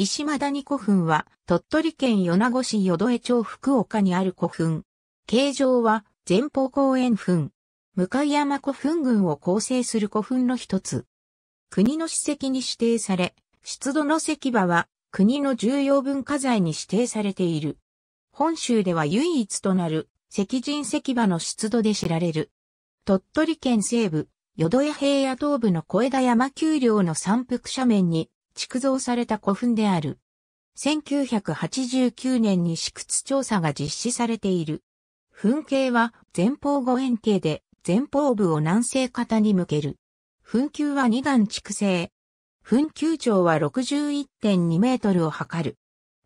石間谷古墳は、鳥取県米子市淀江町福岡にある古墳。形状は、前方後円墳。向山古墳群を構成する古墳の一つ。国の史跡に指定され、出土の石場は、国の重要文化財に指定されている。本州では唯一となる、石人石場の出土で知られる。鳥取県西部、淀江平野東部の小枝山丘陵の山腹斜面に、築造された古墳である。1989年に試掘調査が実施されている。墳形は前方五円形で前方部を南西方に向ける。墳丘は2段築成。墳丘長は61.2メートルを測る。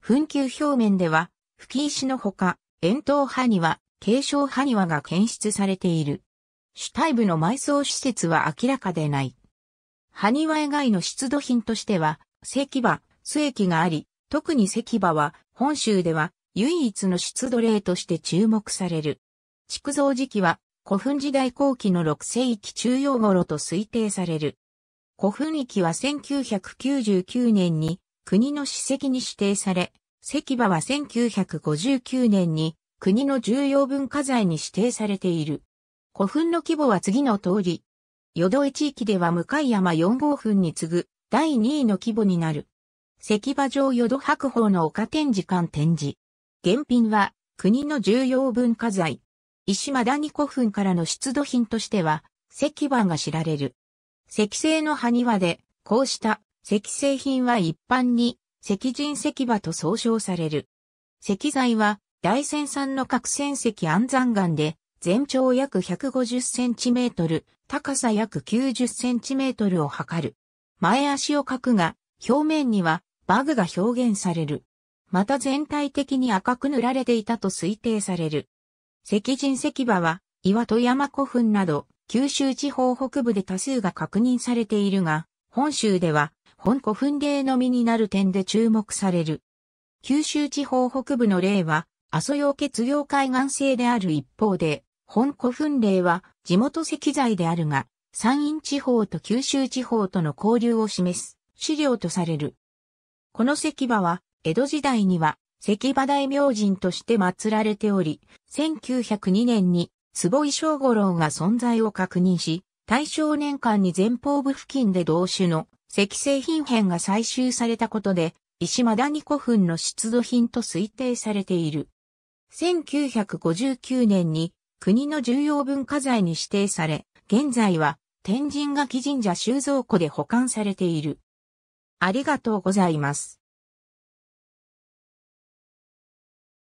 墳丘表面では、吹石のほか、円筒埴輪、継承埴輪が検出されている。主体部の埋葬施設は明らかでない。埴輪以外の出土品としては、石馬、須駅があり、特に石馬は本州では唯一の出土例として注目される。築造時期は古墳時代後期の6世紀中央頃と推定される。古墳域は1999年に国の史跡に指定され、石馬は1959年に国の重要文化財に指定されている。古墳の規模は次の通り。淀江地域では向山4号墳に次ぐ第2位の規模になる。石場上淀白宝の丘展示館展示。原品は国の重要文化財。石間谷古墳からの出土品としては石場が知られる。石製の埴輪で、こうした石製品は一般に石人石場と総称される。石材は大仙山の角仙石安山岩で全長約150センチメートル、高さ約90センチメートルを測る。前足を描くが、表面にはバグが表現される。また全体的に赤く塗られていたと推定される。石人石馬は、岩戸山古墳など、九州地方北部で多数が確認されているが、本州では、本古墳霊のみになる点で注目される。九州地方北部の例は、阿蘇洋血業海岸性である一方で、本古墳霊は地元石材であるが、山陰地方と九州地方との交流を示す資料とされる。この石馬は、江戸時代には石馬大明神として祀られており、1902年に坪井正五郎が存在を確認し、大正年間に前方部付近で同種の石製品片が採集されたことで、石間谷古墳の出土品と推定されている。1959年に国の重要文化財に指定され、現在は天神垣神社収蔵庫で保管されている。ありがとうございます。